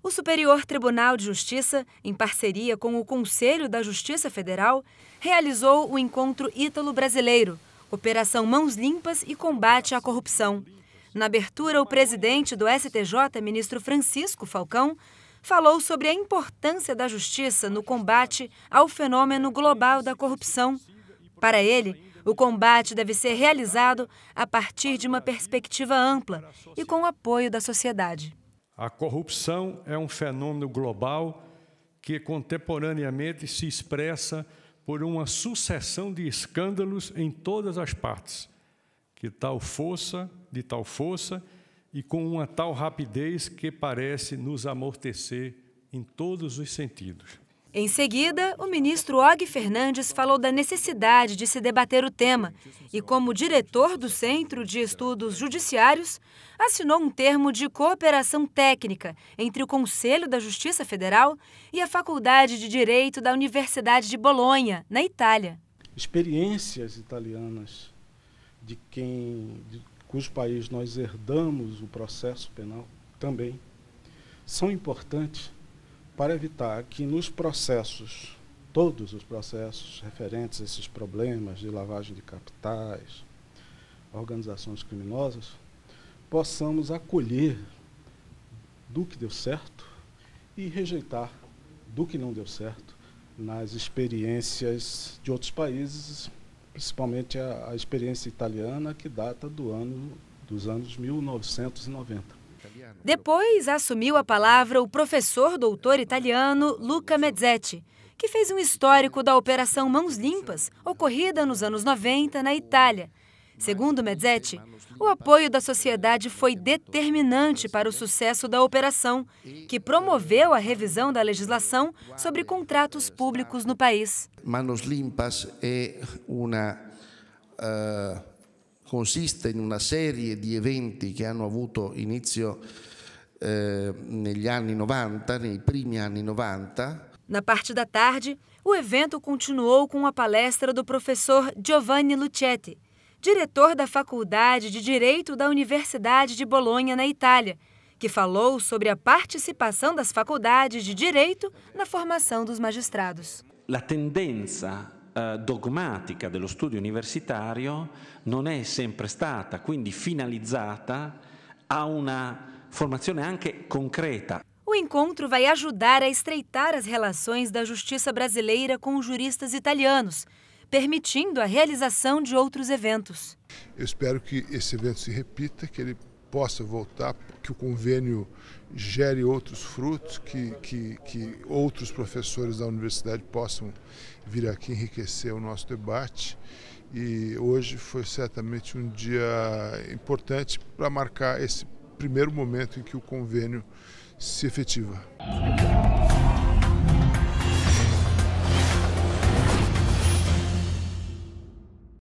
O Superior Tribunal de Justiça, em parceria com o Conselho da Justiça Federal, realizou o encontro Ítalo-Brasileiro, Operação Mãos Limpas e Combate à Corrupção. Na abertura, o presidente do STJ, ministro Francisco Falcão, falou sobre a importância da justiça no combate ao fenômeno global da corrupção. Para ele, o combate deve ser realizado a partir de uma perspectiva ampla e com o apoio da sociedade. A corrupção é um fenômeno global que contemporaneamente se expressa por uma sucessão de escândalos em todas as partes, que tal força, de tal força e com uma tal rapidez que parece nos amortecer em todos os sentidos. Em seguida, o ministro Og Fernandes falou da necessidade de se debater o tema e, como diretor do Centro de Estudos Judiciários, assinou um termo de cooperação técnica entre o Conselho da Justiça Federal e a Faculdade de Direito da Universidade de Bolonha, na Itália. Experiências italianas de quem, de cujo país nós herdamos o processo penal também, são importantes para evitar que nos processos, todos os processos referentes a esses problemas de lavagem de capitais, organizações criminosas, possamos acolher do que deu certo e rejeitar do que não deu certo nas experiências de outros países, principalmente a, a experiência italiana que data do ano dos anos 1990. Depois assumiu a palavra o professor doutor italiano Luca Mezzetti, que fez um histórico da Operação Mãos Limpas, ocorrida nos anos 90 na Itália. Segundo Mezzetti, o apoio da sociedade foi determinante para o sucesso da operação, que promoveu a revisão da legislação sobre contratos públicos no país. Mãos Limpas é uma. Uh consiste in una serie di eventi che hanno avuto inizio eh, negli anni 90, nei primi anni 90. Na parte da tarde, o evento continuou com a palestra do professor Giovanni Lucchetti, diretor da Faculdade de Direito da Universidade de Bolonha, na Itália, que falou sobre a participação das faculdades de direito na formação dos magistrados. A tendência eh, dogmatica dello studio universitario non è sempre stata quindi finalizzata a una formazione anche concreta. O encontro vai ajudar a estreitar as relações da justiça brasileira com os juristas italianos, permitindo a realização de outros eventos. Eu espero que esse evento se repita, que ele possa voltar, que o convênio gere outros frutos, que, que, que outros professores da universidade possam vir aqui enriquecer o nosso debate. E hoje foi certamente um dia importante para marcar esse primeiro momento em que o convênio se efetiva.